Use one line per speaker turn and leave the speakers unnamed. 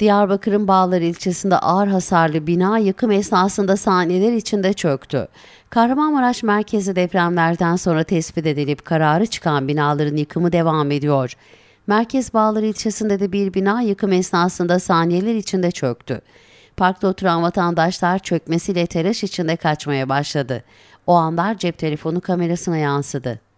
Diyarbakır'ın Bağlar ilçesinde ağır hasarlı bina yıkım esnasında saniyeler içinde çöktü. Kahramanmaraş merkezi depremlerden sonra tespit edilip kararı çıkan binaların yıkımı devam ediyor. Merkez Bağlar ilçesinde de bir bina yıkım esnasında saniyeler içinde çöktü. Parkta oturan vatandaşlar çökmesiyle telaş içinde kaçmaya başladı. O anlar cep telefonu kamerasına yansıdı.